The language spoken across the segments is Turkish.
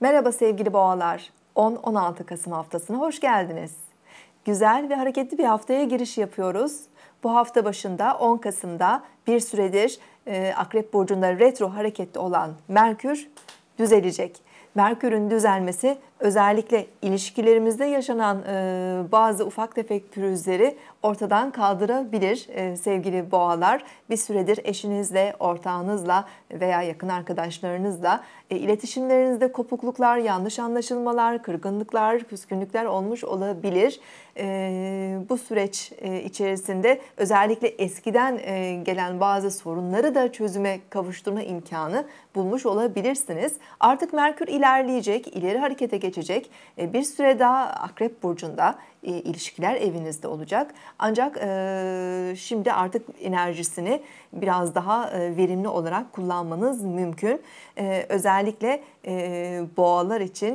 Merhaba sevgili boğalar. 10-16 Kasım haftasına hoş geldiniz. Güzel ve hareketli bir haftaya giriş yapıyoruz. Bu hafta başında 10 Kasım'da bir süredir e, Akrep Burcu'nda retro hareketli olan Merkür düzelecek. Merkür'ün düzelmesi özellikle ilişkilerimizde yaşanan e, bazı ufak tefek pürüzleri ortadan kaldırabilir e, sevgili boğalar. Bir süredir eşinizle, ortağınızla veya yakın arkadaşlarınızla e, iletişimlerinizde kopukluklar, yanlış anlaşılmalar, kırgınlıklar, küskünlükler olmuş olabilir. E, bu süreç e, içerisinde özellikle eskiden e, gelen bazı sorunları da çözüme kavuşturma imkanı bulmuş olabilirsiniz. Artık Merkür ilerleyecek, ileri harekete geçecek geçecek. E, bir süre daha Akrep Burcu'nda e, ilişkiler evinizde olacak. Ancak e, şimdi artık enerjisini biraz daha verimli olarak kullanmanız mümkün. Özellikle boğalar için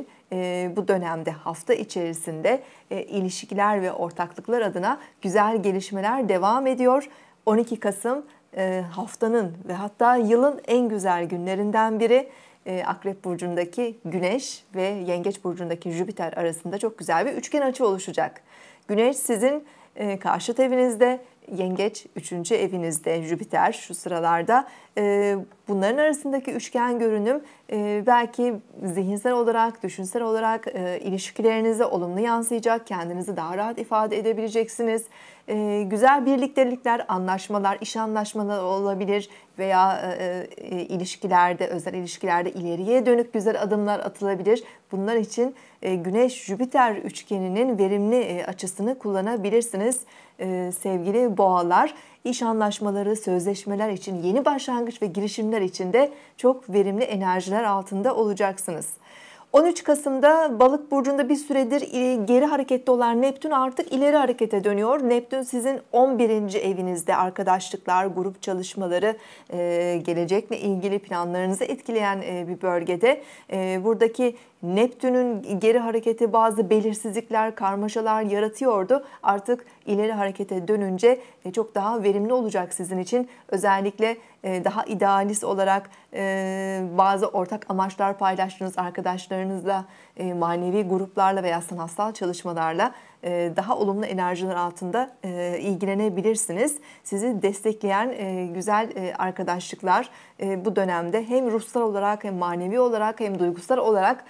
bu dönemde hafta içerisinde ilişkiler ve ortaklıklar adına güzel gelişmeler devam ediyor. 12 Kasım e, haftanın ve hatta yılın en güzel günlerinden biri. E, Akrep Burcu'ndaki Güneş ve Yengeç Burcu'ndaki Jüpiter arasında çok güzel bir üçgen açı oluşacak. Güneş sizin e, karşıt evinizde, Yengeç üçüncü evinizde Jüpiter şu sıralarda. Ee, bunların arasındaki üçgen görünüm e, belki zihinsel olarak, düşünsel olarak e, ilişkilerinize olumlu yansıyacak. Kendinizi daha rahat ifade edebileceksiniz. Ee, güzel birliktelikler, anlaşmalar, iş anlaşmaları olabilir veya e, ilişkilerde, özel ilişkilerde ileriye dönük güzel adımlar atılabilir. Bunlar için Güneş-Jüpiter üçgeninin verimli açısını kullanabilirsiniz. E, sevgili boğalar. İş anlaşmaları, sözleşmeler için yeni başlangıç ve girişimler için de çok verimli enerjiler altında olacaksınız. 13 Kasım'da Balık burcunda bir süredir e, geri harekette olan Neptün artık ileri harekete dönüyor. Neptün sizin 11. evinizde arkadaşlıklar, grup çalışmaları, e, gelecekle ilgili planlarınızı etkileyen e, bir bölgede. Buradaki Neptün'ün geri hareketi bazı belirsizlikler, karmaşalar yaratıyordu. Artık ileri harekete dönünce çok daha verimli olacak sizin için. Özellikle daha idealist olarak bazı ortak amaçlar paylaştığınız arkadaşlar çalışmalarınızla, e, manevi gruplarla veya sanatsal çalışmalarla e, daha olumlu enerjiler altında e, ilgilenebilirsiniz. Sizi destekleyen güzel arkadaşlıklar bu dönemde hem ruhsal olarak hem manevi olarak hem duygusal olarak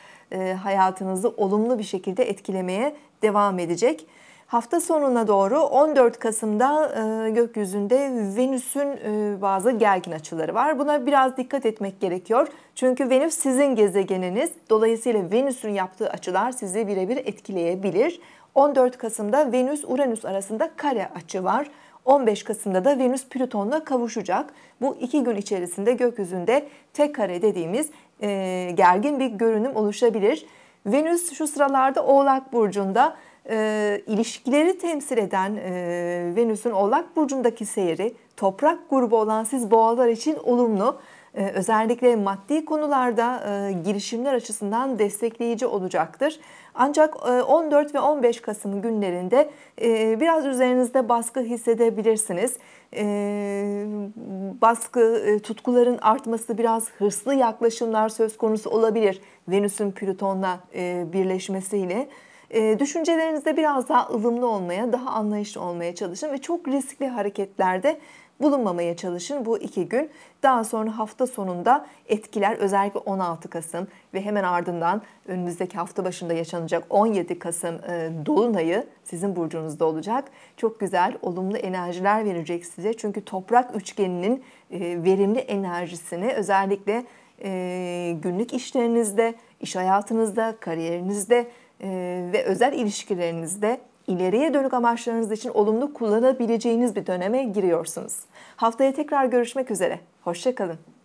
hayatınızı olumlu bir şekilde etkilemeye devam edecek. Hafta sonuna doğru 14 Kasım'da e, gökyüzünde Venüs'ün e, bazı gergin açıları var. Buna biraz dikkat etmek gerekiyor. Çünkü Venüs sizin gezegeniniz. Dolayısıyla Venüs'ün yaptığı açılar sizi birebir etkileyebilir. 14 Kasım'da Venüs-Uranüs arasında kare açı var. 15 Kasım'da da Venüs Plüton'la kavuşacak. Bu iki gün içerisinde gökyüzünde tek kare dediğimiz e, gergin bir görünüm oluşabilir. Venüs şu sıralarda Oğlak Burcu'nda e, ilişkileri temsil eden e, Venüs'ün Oğlak Burcu'ndaki seyri toprak grubu olan siz boğalar için olumlu. E, özellikle maddi konularda e, girişimler açısından destekleyici olacaktır. Ancak e, 14 ve 15 Kasım günlerinde e, biraz üzerinizde baskı hissedebilirsiniz. E, baskı, e, tutkuların artması, biraz hırslı yaklaşımlar söz konusu olabilir. Venüs'ün Plüton'la e, birleşmesiyle. Ee, düşüncelerinizde biraz daha ılımlı olmaya, daha anlayışlı olmaya çalışın ve çok riskli hareketlerde bulunmamaya çalışın bu iki gün. Daha sonra hafta sonunda etkiler özellikle 16 Kasım ve hemen ardından önümüzdeki hafta başında yaşanacak 17 Kasım e, Dolunay'ı sizin burcunuzda olacak. Çok güzel, olumlu enerjiler verecek size. Çünkü toprak üçgeninin e, verimli enerjisini özellikle e, günlük işlerinizde, iş hayatınızda, kariyerinizde, ee, ve özel ilişkilerinizde ileriye dönük amaçlarınız için olumlu kullanabileceğiniz bir döneme giriyorsunuz. Haftaya tekrar görüşmek üzere. Hoşçakalın.